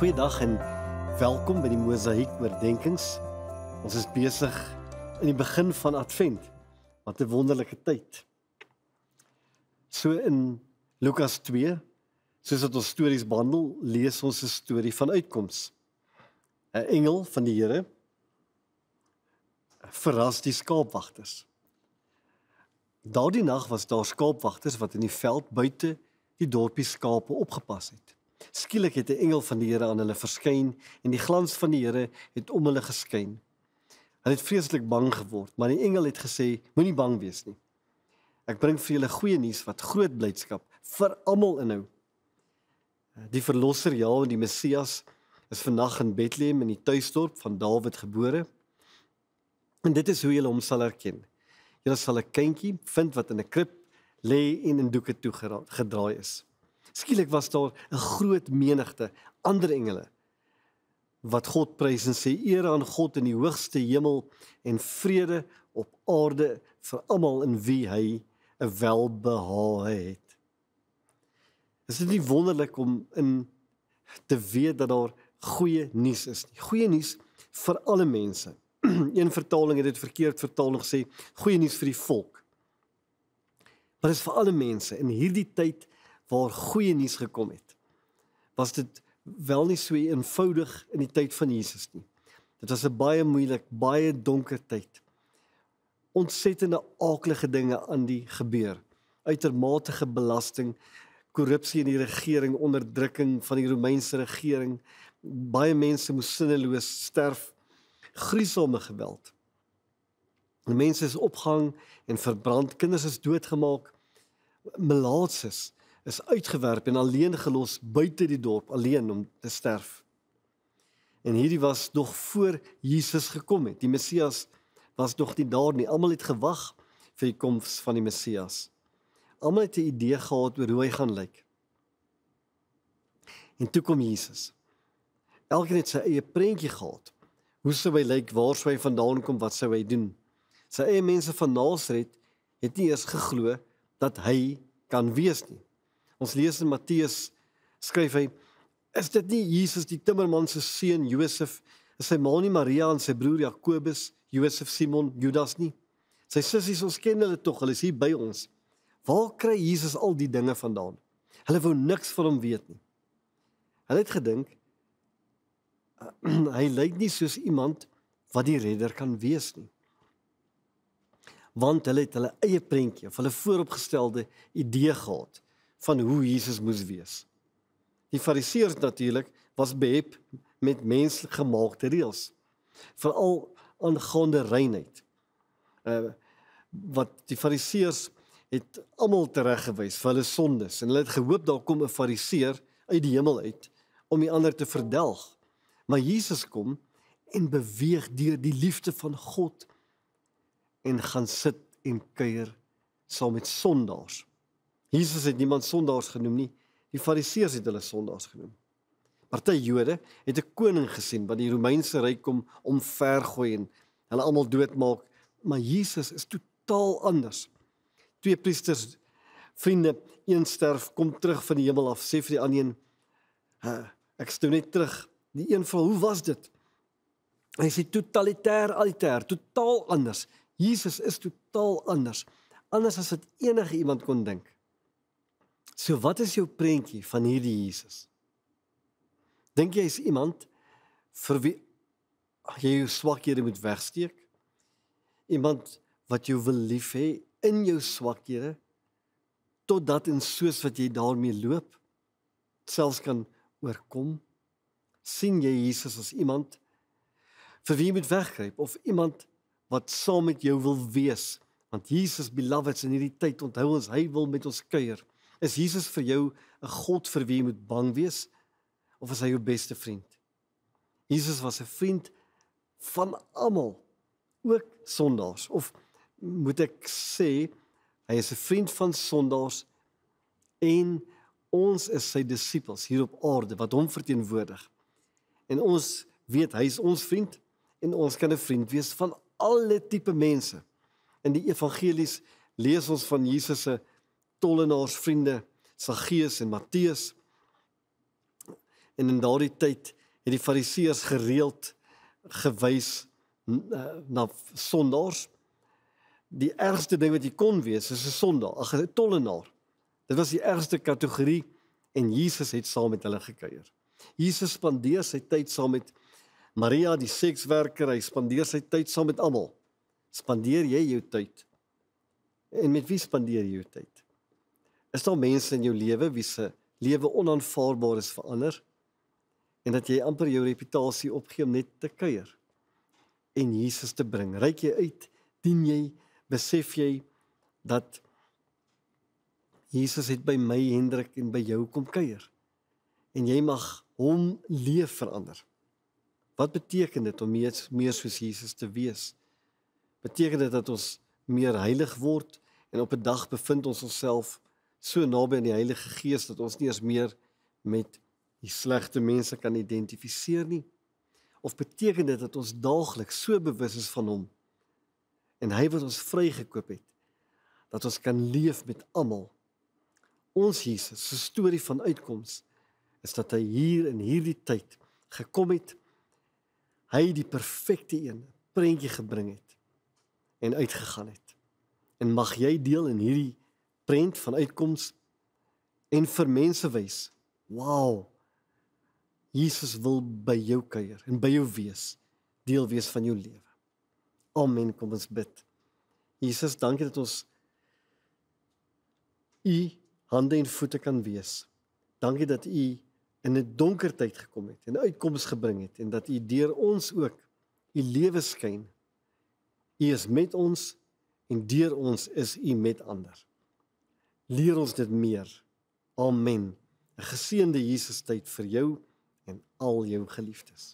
Goeiedag en welkom by die Mosaïek Oordenkings. Ons is besig in die begin van Advent. Wat 'n wonderlike tyd. So in Lukas 2, soos wat ons stories behandel, lees ons 'n storie van uitkoms. 'n Engel van die Here verras die skaapwagters. Daardie nag was daar skaapwagters wat in die veld buite die dorpie skape opgepas het. Skielik het 'n engel van die Here aan hulle verskyn en die glans van die Here het om hulle geskyn. Hulle het vreeslik bang geword, maar die engel het gesê: "Moenie bang wees nie. Ek bring vir julle goeie nuus wat groot blydskap vir almal inhou. Eh, die verlosser, ja, die Messias is vandag in Bethlehem in die tuisdorp van Dawid gebore. En dit is hoe julle hom sal herken. Julle sal 'n kindjie vind wat in 'n krib lê en in doeke toegedraai is." Skielik was daar 'n groot menigte ander engele wat God prys en sê eer aan God in die hoogste hemel en vrede op aarde vir almal in wie hy 'n welbehaag het. Is dit nie wonderlik om in te weet dat daar goeie nuus is nie. Goeie nuus vir alle mense. Een vertaling het dit verkeerd vertaal en gesê goeie nuus vir die volk. Maar dit is vir alle mense in hierdie tyd waar goeie nuus gekom het. Was dit wel nie so eenvoudig in die tyd van Jesus nie. Dit was 'n baie moeilik, baie donker tyd. Ontsettende aaklige dinge aan die gebeur. Uitermatege belasting, korrupsie in die regering, onderdrukking van die Romeinse regering. Baie mense moes sinneloos sterf. Gruisame geweld. Die mense is opgehang en verbrand, kinders is doodgemaak. Malaatses is uitgewerp en alleen gelos buite die dorp alleen om te sterf. En hierdie was nog voor Jesus gekom het. Die Messias was nog nie daar nie. Almal het gewag vir die koms van die Messias. Almal het 'n idee gehad oor hoe hy gaan lyk. En toe kom Jesus. Elkeen het sy eie prentjie gehad. Hoe sou hy lyk? Waar sou hy vandaan kom? Wat sou hy doen? Sy eie mense van Nasaret het nie eens geglo dat hy kan wees nie. Ons lees in Matteus skryf hy is dit nie Jesus die timmerman se seun Josef en sy ma nie Maria en sy broer Jakobus, Josef, Simon, Judas nie. Sy sissies ons ken hulle tog, hulle is hier by ons. Waar kry Jesus al die dinge vandaan? Hulle wou niks van hom weet nie. Hulle het gedink hy lyk nie soos iemand wat die redder kan wees nie want hulle het hulle eie prentjie of hulle vooropgestelde idee gehad van hoe Jesus moes wees. Die Fariseërs natuurlik was behep met mensgemaakte reëls. Veral aangaande reinheid. Uh wat die Fariseërs het almal tereggewys vir hulle sondes en hulle het gehoop daar kom 'n Fariseër uit die hemel uit om die ander te verdelg. Maar Jesus kom en beweeg deur die liefde van God en gaan sit en kuier saam met sondaars. Jesus het niemand sondaars genoem nie. Die Fariseërs het hulle sondaars genoem. Party Jode het 'n koning gesien wat die Romeinse ryk kom omvergooi en hulle almal doodmaak, maar Jesus is totaal anders. Twee priesters vriende, een sterf, kom terug van die hemel af, sê vir die ander een, ek steun net terug. Die een vra, "Hoe was dit?" En hy sê totalitair alter, totaal anders. Jesus is totaal anders. Anders as wat enige iemand kon dink. So wat is jou prentjie van hierdie Jesus? Dink jy is iemand vir wie jy jou swakhede moet wegsteek? Iemand wat jou wil liefhê in jou swakhede totdat en soos wat jy daarmee loop selfs kan oorkom? sien jy Jesus as iemand vir wie jy moet wegkruip of iemand wat saam met jou wil wees? Want Jesus beloveds in hierdie tyd onthou ons hy wil met ons kuier. Is Jesus vir jou 'n god vir wie jy moet bang wees of is hy jou beste vriend? Jesus was 'n vriend van almal, ook sondaars. Of moet ek sê hy is 'n vriend van sondaars en ons is sy disippels hier op aarde wat hom verteenwoordig. En ons weet hy is ons vriend en ons kan 'n vriend wees van alle tipe mense. In die evangelies lees ons van Jesus se tollenaars vriende Saggeus en Matteus. En in daardie tyd het die Fariseërs gereeld gewys eh, na sondaars. Die ergste ding wat jy kon wees is 'n sondaar, 'n tollenaar. Dit was die ergste kategorie en Jesus het saam met hulle gekuier. Jesus spandeer sy tyd saam met Maria die sekswerker, hy spandeer sy tyd saam met almal. Spandeer jy jou tyd? En met wie spandeer jy jou tyd? Is daar mense in jou lewe wie se lewe onaanvaarbaar is vir ander? En dat jy amper jou reputasie opgee om net te kuier en Jesus te bring. Ryk jy uit, dien jy, besef jy dat Jesus het by my Hendrik en by jou kom kuier. En jy mag hom leef verander. Wat beteken dit om meer meer soos Jesus te wees? Beteken dit dat ons meer heilig word en op 'n dag bevind ons onsself so naby aan die Heilige Gees dat ons nie eens meer met die slegte mense kan identifiseer nie. Of beteken dit dat ons daagliks so bewus is van hom en hy wat ons vrygekoop het dat ons kan leef met almal. Ons Jesus se storie van uitkoms is dat hy hier in hierdie tyd gekom het. Hy die perfekte een, prentjie gebring het en uitgegaan het. En mag jy deel in hierdie prent van uitkoms en vir mense wys. Wow. Jesus wil by jou kuier en by jou wees, deel wees van jou lewe. Amen. Kom ons bid. Jesus, dankie dat ons u hande en voete kan wees. Dankie dat u in 'n donker tyd gekom het en uitkoms gebring het en dat u deur ons ook u lewe skyn. U is met ons en deur ons is u met ander leer ons dit meer. Amen. 'n Geseënde Jesus tyd vir jou en al jou geliefdes.